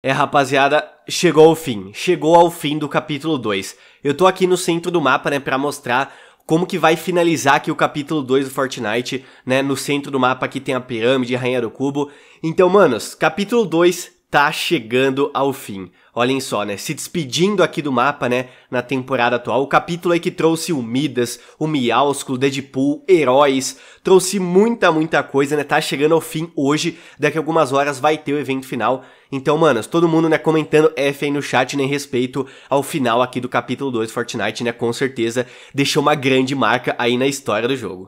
É, rapaziada, chegou ao fim. Chegou ao fim do capítulo 2. Eu tô aqui no centro do mapa, né, pra mostrar como que vai finalizar aqui o capítulo 2 do Fortnite, né, no centro do mapa aqui tem a pirâmide, a rainha do cubo. Então, manos, capítulo 2 tá chegando ao fim. Olhem só, né? Se despedindo aqui do mapa, né? Na temporada atual, o capítulo aí que trouxe o Midas, o Miausculo, o Deadpool, heróis, trouxe muita, muita coisa, né? Tá chegando ao fim hoje, daqui a algumas horas vai ter o evento final. Então, manos, todo mundo, né, comentando F aí no chat, né, respeito ao final aqui do capítulo 2 Fortnite, né? Com certeza deixou uma grande marca aí na história do jogo.